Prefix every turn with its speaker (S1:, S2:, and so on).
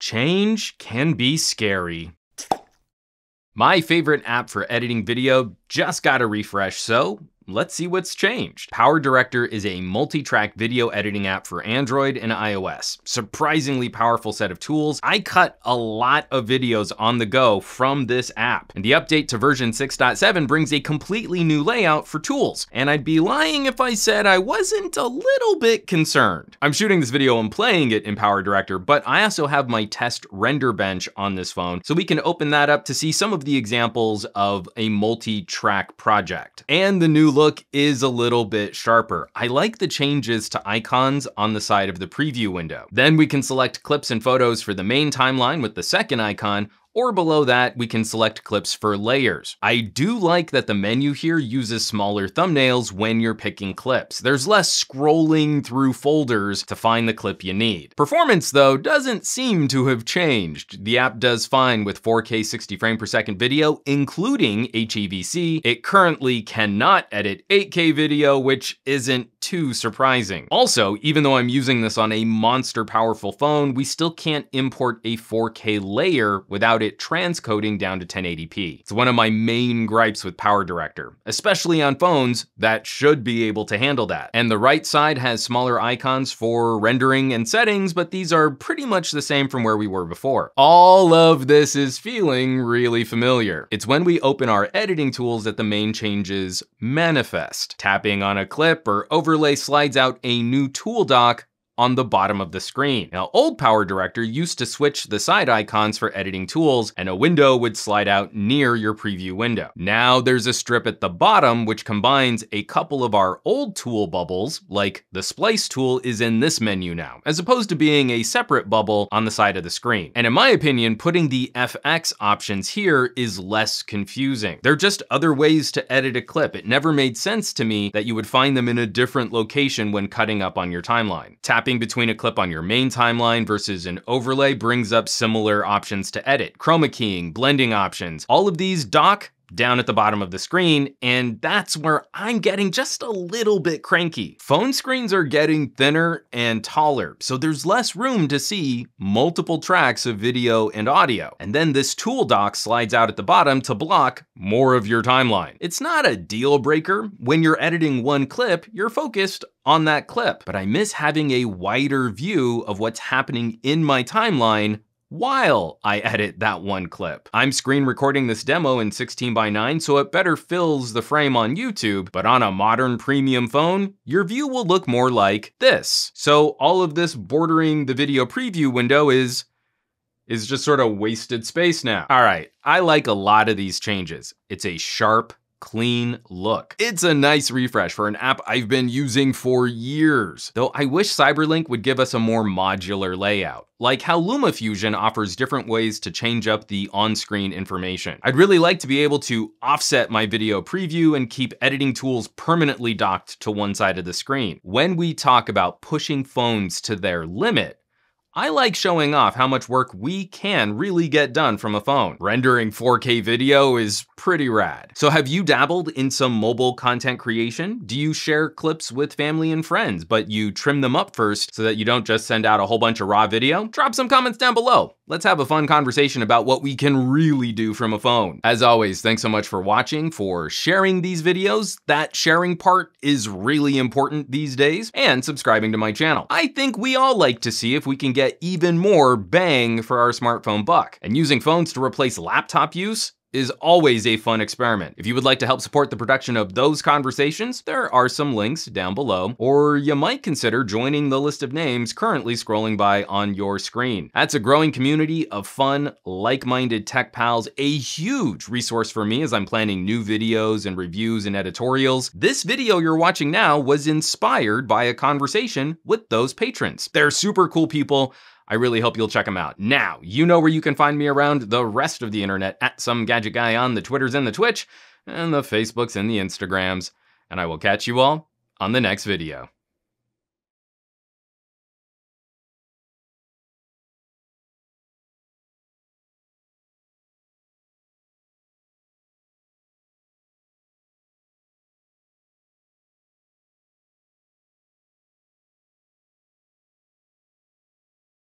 S1: Change can be scary. My favorite app for editing video just got a refresh, so let's see what's changed. PowerDirector is a multi-track video editing app for Android and iOS. Surprisingly powerful set of tools. I cut a lot of videos on the go from this app. And the update to version 6.7 brings a completely new layout for tools. And I'd be lying if I said I wasn't a little bit concerned. I'm shooting this video and playing it in PowerDirector, but I also have my test render bench on this phone. So we can open that up to see some of the examples of a multi-track project. And the new look is a little bit sharper. I like the changes to icons on the side of the preview window. Then we can select clips and photos for the main timeline with the second icon, or below that, we can select clips for layers. I do like that the menu here uses smaller thumbnails when you're picking clips. There's less scrolling through folders to find the clip you need. Performance, though, doesn't seem to have changed. The app does fine with 4K 60 frame per second video, including HEVC. It currently cannot edit 8K video, which isn't too surprising. Also, even though I'm using this on a monster powerful phone, we still can't import a 4K layer without it it transcoding down to 1080p. It's one of my main gripes with PowerDirector, especially on phones that should be able to handle that. And the right side has smaller icons for rendering and settings, but these are pretty much the same from where we were before. All of this is feeling really familiar. It's when we open our editing tools that the main changes manifest. Tapping on a clip or overlay slides out a new tool doc on the bottom of the screen. Now, old Power Director used to switch the side icons for editing tools, and a window would slide out near your preview window. Now there's a strip at the bottom which combines a couple of our old tool bubbles, like the Splice tool is in this menu now, as opposed to being a separate bubble on the side of the screen. And in my opinion, putting the FX options here is less confusing. They're just other ways to edit a clip. It never made sense to me that you would find them in a different location when cutting up on your timeline. Tap between a clip on your main timeline versus an overlay brings up similar options to edit, chroma keying, blending options. All of these dock down at the bottom of the screen, and that's where I'm getting just a little bit cranky. Phone screens are getting thinner and taller, so there's less room to see multiple tracks of video and audio. And then this tool dock slides out at the bottom to block more of your timeline. It's not a deal breaker. When you're editing one clip, you're focused on that clip, but I miss having a wider view of what's happening in my timeline while I edit that one clip. I'm screen recording this demo in 16 by 9 so it better fills the frame on YouTube, but on a modern premium phone, your view will look more like this. So all of this bordering the video preview window is is just sort of wasted space now. All right, I like a lot of these changes. It's a sharp clean look. It's a nice refresh for an app I've been using for years, though I wish Cyberlink would give us a more modular layout like how LumaFusion offers different ways to change up the on-screen information. I'd really like to be able to offset my video preview and keep editing tools permanently docked to one side of the screen. When we talk about pushing phones to their limit, I like showing off how much work we can really get done from a phone. Rendering 4K video is pretty rad. So have you dabbled in some mobile content creation? Do you share clips with family and friends, but you trim them up first so that you don't just send out a whole bunch of raw video? Drop some comments down below let's have a fun conversation about what we can really do from a phone. As always, thanks so much for watching, for sharing these videos. That sharing part is really important these days, and subscribing to my channel. I think we all like to see if we can get even more bang for our smartphone buck. And using phones to replace laptop use? is always a fun experiment. If you would like to help support the production of those conversations, there are some links down below, or you might consider joining the list of names currently scrolling by on your screen. That's a growing community of fun, like-minded tech pals, a huge resource for me as I'm planning new videos and reviews and editorials. This video you're watching now was inspired by a conversation with those patrons. They're super cool people. I really hope you'll check them out. Now, you know where you can find me around the rest of the internet at some gadget guy on the Twitters and the Twitch, and the Facebooks and the Instagrams. And I will catch you all on the next video.